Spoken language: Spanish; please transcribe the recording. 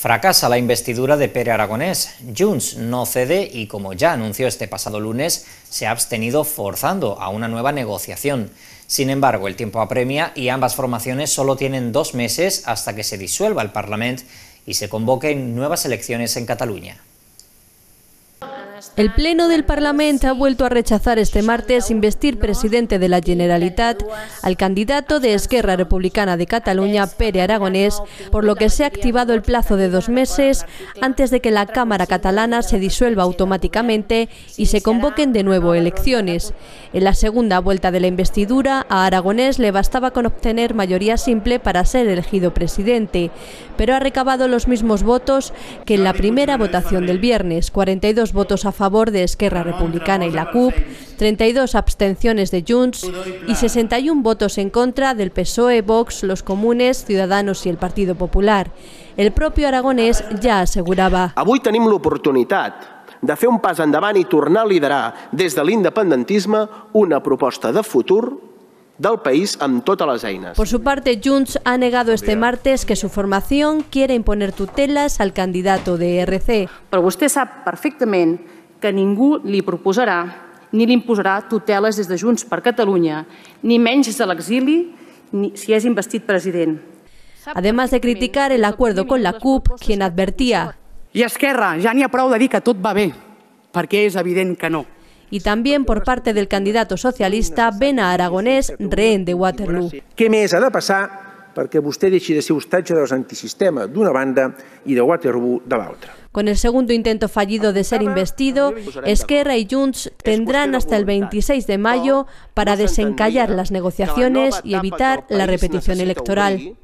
Fracasa la investidura de Pere Aragonés. Junts no cede y, como ya anunció este pasado lunes, se ha abstenido forzando a una nueva negociación. Sin embargo, el tiempo apremia y ambas formaciones solo tienen dos meses hasta que se disuelva el Parlamento y se convoquen nuevas elecciones en Cataluña. El Pleno del Parlamento ha vuelto a rechazar este martes investir presidente de la Generalitat al candidato de Esquerra Republicana de Cataluña, Pere Aragonés, por lo que se ha activado el plazo de dos meses antes de que la Cámara catalana se disuelva automáticamente y se convoquen de nuevo elecciones. En la segunda vuelta de la investidura, a Aragonés le bastaba con obtener mayoría simple para ser elegido presidente, pero ha recabado los mismos votos que en la primera votación del viernes, 42 votos a favor de Esquerra Republicana y la CUP, 32 abstenciones de Junts y 61 votos en contra del PSOE, Vox, los comunes, Ciudadanos y el Partido Popular. El propio Aragonés ja assegurava. Avui tenim l'oportunitat de fer un pas endavant i tornar a liderar des de l'independentisme una proposta de futur del país amb totes les eines. Por su parte, Junts ha negado este martes que su formación quiere imponer tutelas al candidato de ERC. Però vostè sap perfectament que ningú li proposarà ni li imposarà tuteles des de Junts per Catalunya, ni menys des de l'exili ni si és investit president. Además de criticar el acuerdo con la CUP, quien advertía... Y Esquerra, ja n'hi ha prou de dir que tot va bé, perquè és evident que no. Y también por parte del candidato socialista Bena Aragonés, rehén de Waterloo. Què més ha de passar perquè vostè deixi de ser hostatge dels antisistema d'una banda i de Waterloo de l'altra? Con el segundo intento fallido de ser investido, Esquerra y Junts tendrán hasta el 26 de mayo para desencallar las negociaciones y evitar la repetición electoral.